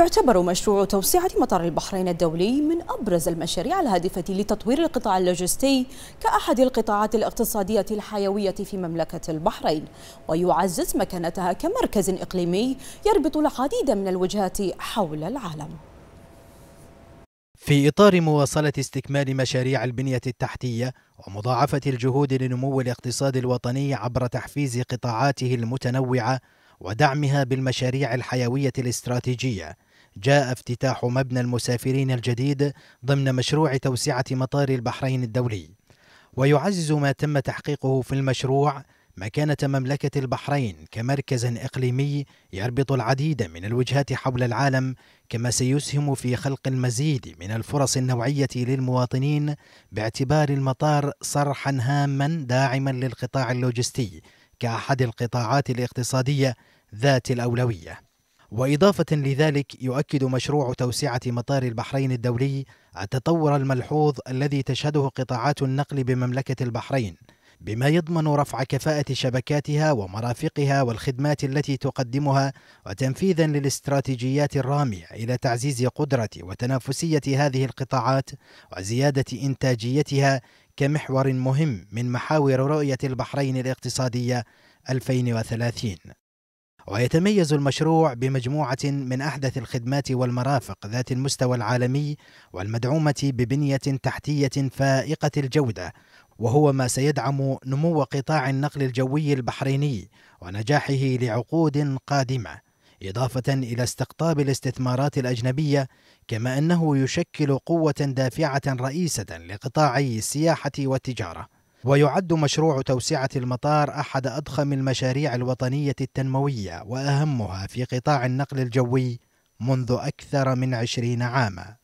يعتبر مشروع توسعة مطار البحرين الدولي من أبرز المشاريع الهادفة لتطوير القطاع اللوجستي كأحد القطاعات الاقتصادية الحيوية في مملكة البحرين ويعزز مكانتها كمركز إقليمي يربط العديد من الوجهات حول العالم في إطار مواصلة استكمال مشاريع البنية التحتية ومضاعفة الجهود لنمو الاقتصاد الوطني عبر تحفيز قطاعاته المتنوعة ودعمها بالمشاريع الحيوية الاستراتيجية جاء افتتاح مبنى المسافرين الجديد ضمن مشروع توسعة مطار البحرين الدولي ويعزز ما تم تحقيقه في المشروع مكانة مملكة البحرين كمركز إقليمي يربط العديد من الوجهات حول العالم كما سيسهم في خلق المزيد من الفرص النوعية للمواطنين باعتبار المطار صرحا هاما داعما للقطاع اللوجستي كأحد القطاعات الاقتصادية ذات الأولوية وإضافة لذلك يؤكد مشروع توسعة مطار البحرين الدولي التطور الملحوظ الذي تشهده قطاعات النقل بمملكة البحرين بما يضمن رفع كفاءة شبكاتها ومرافقها والخدمات التي تقدمها وتنفيذا للاستراتيجيات الرامية إلى تعزيز قدرة وتنافسية هذه القطاعات وزيادة إنتاجيتها كمحور مهم من محاور رؤية البحرين الاقتصادية 2030 ويتميز المشروع بمجموعة من أحدث الخدمات والمرافق ذات المستوى العالمي والمدعومة ببنية تحتية فائقة الجودة وهو ما سيدعم نمو قطاع النقل الجوي البحريني ونجاحه لعقود قادمة إضافة إلى استقطاب الاستثمارات الأجنبية كما أنه يشكل قوة دافعة رئيسة لقطاعي السياحة والتجارة ويعد مشروع توسعة المطار أحد أضخم المشاريع الوطنية التنموية وأهمها في قطاع النقل الجوي منذ أكثر من عشرين عاماً